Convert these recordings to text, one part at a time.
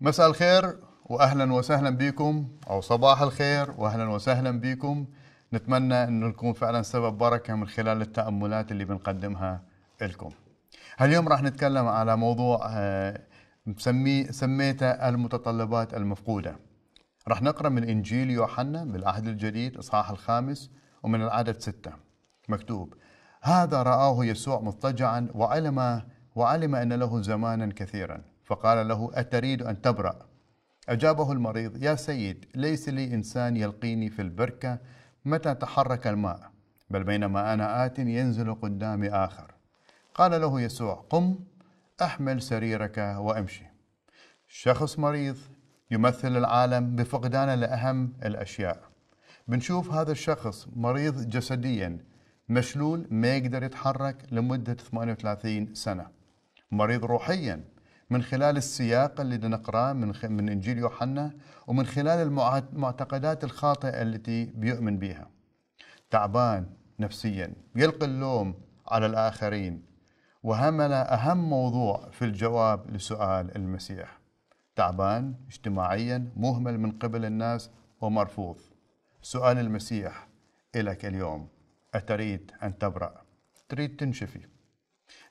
مساء الخير واهلا وسهلا بكم او صباح الخير واهلا وسهلا بكم نتمنى انه نكون فعلا سبب بركه من خلال التاملات اللي بنقدمها لكم. اليوم راح نتكلم على موضوع آه، سميته المتطلبات المفقوده. راح نقرا من انجيل يوحنا بالعهد الجديد اصحاح الخامس ومن العدد سته مكتوب هذا رآه يسوع مضطجعا وعلم وعلم ان له زمانا كثيرا فقال له أتريد أن تبرأ؟ أجابه المريض يا سيد ليس لي إنسان يلقيني في البركة متى تحرك الماء بل بينما أنا آت ينزل قدامي آخر قال له يسوع قم احمل سريرك وامشي شخص مريض يمثل العالم بفقدانه لأهم الأشياء بنشوف هذا الشخص مريض جسديا مشلول ما يقدر يتحرك لمدة 38 سنة مريض روحيا من خلال السياق اللي نقراه من من انجيل يوحنا ومن خلال المعتقدات الخاطئه التي بيؤمن بها. تعبان نفسيا، يلقي اللوم على الاخرين، وهمل اهم موضوع في الجواب لسؤال المسيح. تعبان اجتماعيا، مهمل من قبل الناس ومرفوض. سؤال المسيح إلك اليوم أتريد أن تبرأ؟ تريد تنشفي؟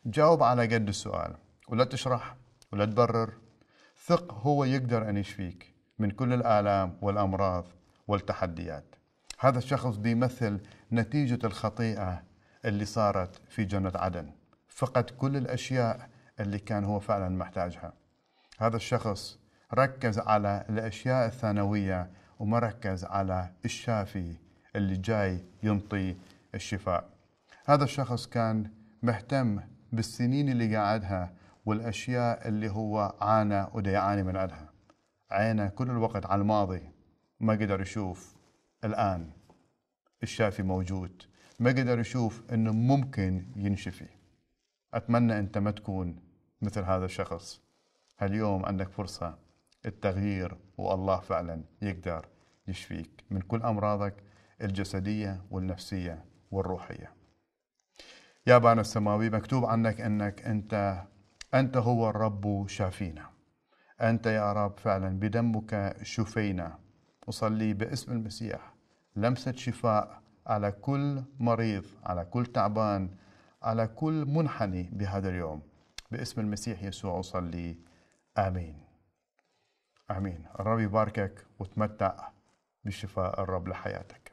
جاوب على قد السؤال ولا تشرح ولا تبرر ثق هو يقدر أن يشفيك من كل الآلام والأمراض والتحديات هذا الشخص بيمثل نتيجة الخطيئة اللي صارت في جنة عدن فقد كل الأشياء اللي كان هو فعلا محتاجها هذا الشخص ركز على الأشياء الثانوية وما ركز على الشافي اللي جاي ينطي الشفاء هذا الشخص كان مهتم بالسنين اللي قاعدها والأشياء اللي هو عانى وده يعاني من عدها عينه كل الوقت على الماضي ما قدر يشوف الآن الشافي موجود ما قدر يشوف أنه ممكن ينشفي أتمنى أنت ما تكون مثل هذا الشخص اليوم عندك فرصة التغيير والله فعلا يقدر يشفيك من كل أمراضك الجسدية والنفسية والروحية يا بان السماوي مكتوب عنك أنك أنت أنت هو الرب شافينا أنت يا رب فعلا بدمك شفينا أصلي باسم المسيح لمسة شفاء على كل مريض على كل تعبان على كل منحني بهذا اليوم باسم المسيح يسوع أصلي آمين آمين الرب يباركك وتمتع بشفاء الرب لحياتك